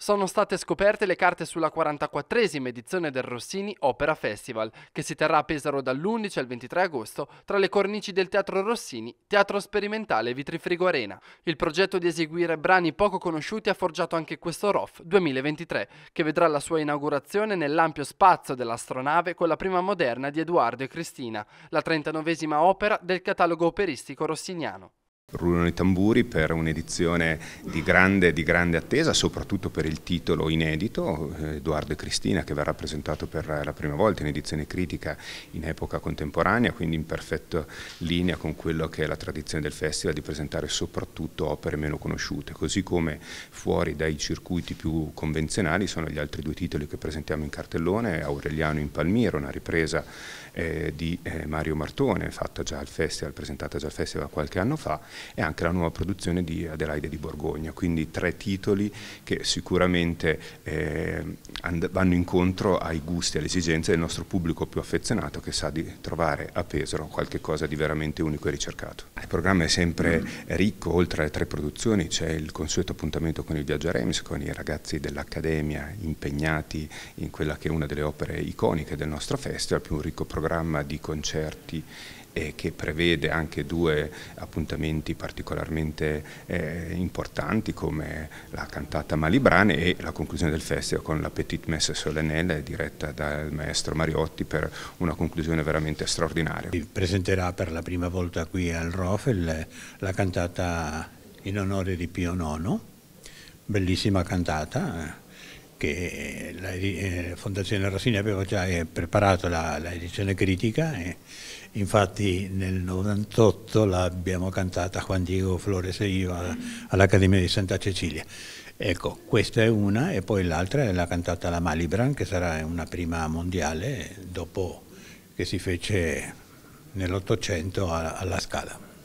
Sono state scoperte le carte sulla 44esima edizione del Rossini Opera Festival, che si terrà a Pesaro dall'11 al 23 agosto tra le cornici del Teatro Rossini, Teatro Sperimentale Vitrifrigo Arena. Il progetto di eseguire brani poco conosciuti ha forgiato anche questo ROF 2023, che vedrà la sua inaugurazione nell'ampio spazio dell'astronave con la prima moderna di Edoardo e Cristina, la 39esima opera del catalogo operistico rossiniano. Rullano i tamburi per un'edizione di grande, di grande, attesa, soprattutto per il titolo inedito, eh, Edoardo e Cristina, che verrà presentato per la prima volta in edizione critica in epoca contemporanea, quindi in perfetta linea con quello che è la tradizione del festival di presentare soprattutto opere meno conosciute, così come fuori dai circuiti più convenzionali sono gli altri due titoli che presentiamo in cartellone, Aureliano in Palmiro, una ripresa eh, di eh, Mario Martone, fatta già al festival, presentata già al festival qualche anno fa, e anche la nuova produzione di Adelaide di Borgogna, quindi tre titoli che sicuramente eh, vanno incontro ai gusti e alle esigenze del nostro pubblico più affezionato che sa di trovare a Pesaro qualcosa di veramente unico e ricercato. Il programma è sempre ricco, oltre alle tre produzioni c'è il consueto appuntamento con il Viaggio a Remis, con i ragazzi dell'Accademia impegnati in quella che è una delle opere iconiche del nostro festival, più un ricco programma di concerti eh, che prevede anche due appuntamenti particolarmente eh, importanti come la cantata Malibrane e la conclusione del festival con la Petite Messe Solennelle diretta dal maestro Mariotti per una conclusione veramente straordinaria. Presenterà per la prima volta qui al Rofel la cantata in onore di Pio IX, bellissima cantata eh che la eh, Fondazione Rossini aveva già eh, preparato l'edizione critica, eh, infatti nel 98 l'abbiamo cantata Juan Diego Flores e io all'Accademia di Santa Cecilia. Ecco, questa è una e poi l'altra è la cantata La Malibran che sarà una prima mondiale dopo che si fece nell'Ottocento alla Scala.